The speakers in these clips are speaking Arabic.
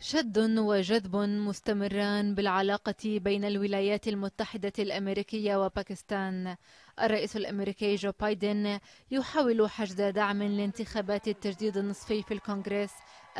شد وجذب مستمران بالعلاقة بين الولايات المتحدة الأمريكية وباكستان الرئيس الأمريكي جو بايدن يحاول حشد دعم لانتخابات التجديد النصفي في الكونغرس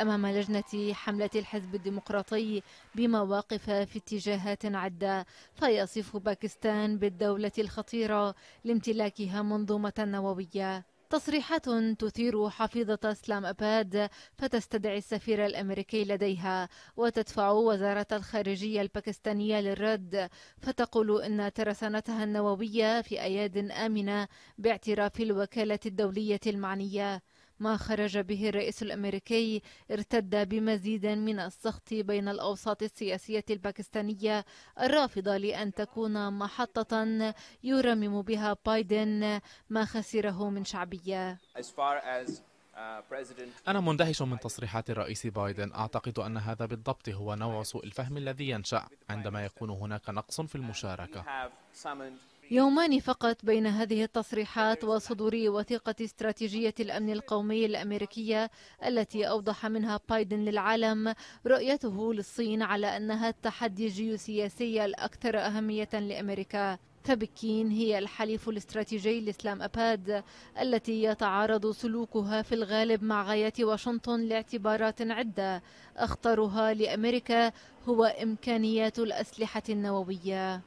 أمام لجنة حملة الحزب الديمقراطي بمواقف في اتجاهات عدة فيصف باكستان بالدولة الخطيرة لامتلاكها منظومة نووية تصريحات تثير حفيظة اسلام أباد فتستدعي السفير الأمريكي لديها وتدفع وزارة الخارجية الباكستانية للرد فتقول إن ترسانتها النووية في أياد آمنة باعتراف الوكالة الدولية المعنية ما خرج به الرئيس الأمريكي ارتد بمزيد من السخط بين الأوساط السياسية الباكستانية الرافضة لأن تكون محطة يرمم بها بايدن ما خسره من شعبية أنا مندهش من تصريحات الرئيس بايدن أعتقد أن هذا بالضبط هو نوع سوء الفهم الذي ينشأ عندما يكون هناك نقص في المشاركة يومان فقط بين هذه التصريحات وصدور وثيقة استراتيجية الأمن القومي الأمريكية التي أوضح منها بايدن للعالم رؤيته للصين على أنها التحدي الجيوسياسي الأكثر أهمية لأمريكا فبكين هي الحليف الاستراتيجي لإسلام أباد التي يتعارض سلوكها في الغالب مع غايات واشنطن لاعتبارات عدة أخطرها لأمريكا هو إمكانيات الأسلحة النووية